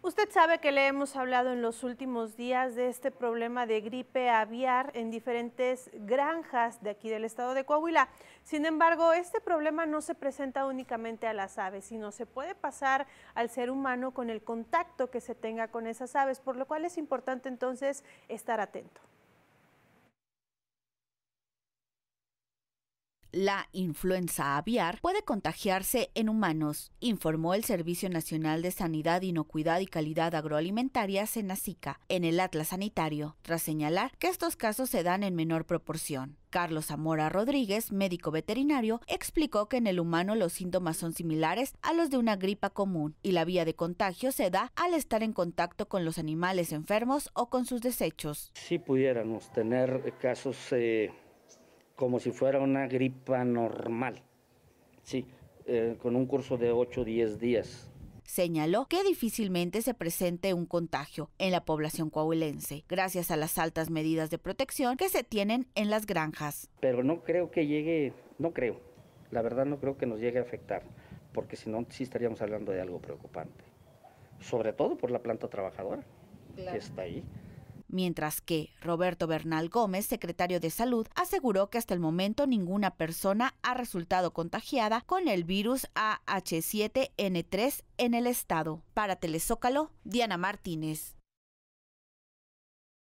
Usted sabe que le hemos hablado en los últimos días de este problema de gripe aviar en diferentes granjas de aquí del estado de Coahuila. Sin embargo, este problema no se presenta únicamente a las aves, sino se puede pasar al ser humano con el contacto que se tenga con esas aves, por lo cual es importante entonces estar atento. la influenza aviar puede contagiarse en humanos, informó el Servicio Nacional de Sanidad, Inocuidad y Calidad Agroalimentaria, SENACICA, en el Atlas Sanitario, tras señalar que estos casos se dan en menor proporción. Carlos Zamora Rodríguez, médico veterinario, explicó que en el humano los síntomas son similares a los de una gripa común y la vía de contagio se da al estar en contacto con los animales enfermos o con sus desechos. Si pudiéramos tener casos eh, como si fuera una gripa normal, sí, eh, con un curso de 8 o 10 días. Señaló que difícilmente se presente un contagio en la población coahuilense, gracias a las altas medidas de protección que se tienen en las granjas. Pero no creo que llegue, no creo, la verdad no creo que nos llegue a afectar, porque si no, sí estaríamos hablando de algo preocupante, sobre todo por la planta trabajadora que está ahí mientras que Roberto Bernal Gómez, secretario de Salud, aseguró que hasta el momento ninguna persona ha resultado contagiada con el virus AH7N3 en el estado. Para Telezócalo, Diana Martínez.